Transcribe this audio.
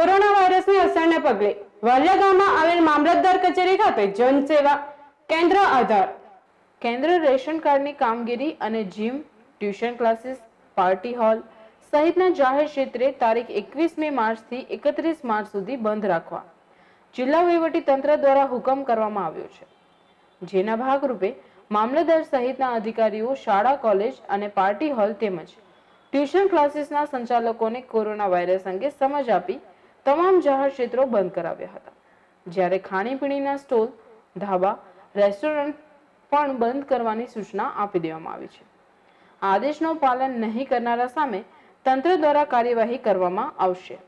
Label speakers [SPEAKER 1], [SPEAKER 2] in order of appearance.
[SPEAKER 1] corona વાયરસની અસરને પગલે વાલિયા ગામમાં આવેલ મામલતદાર કચેરી ખાતે જનસેવા કેન્દ્ર આધાર કેન્દ્ર રેશન કાર્ડની કામગીરી અને gym tuition classes party hall સહિતના જાહેર ક્ષેત્રે તારીખ એકવીસમી માર્ચથી એકત્રીસ માર્ચ સુધી બંધ રાખવા જિલ્લા તંત્ર દ્વારા હુકમ કરવામાં આવ્યો છે જેના ભાગરૂપે મામલતદાર સહિતના અધિકારીઓ શાળા કોલેજ અને પાર્ટી હોલ તેમજ ટ્યુશન ક્લાસીસના સંચાલકોને કોરોના વાયરસ અંગે સમજ આપી તમામ જાહેર ક્ષેત્રો બંધ કરાવ્યા હતા જ્યારે ખાણીપીણીના સ્ટોલ ધાબા રેસ્ટોરન્ટ પણ બંધ કરવાની સૂચના આપી દેવામાં આવી છે આદેશનું પાલન નહીં કરનારા સામે તંત્ર દ્વારા કાર્યવાહી કરવામાં આવશે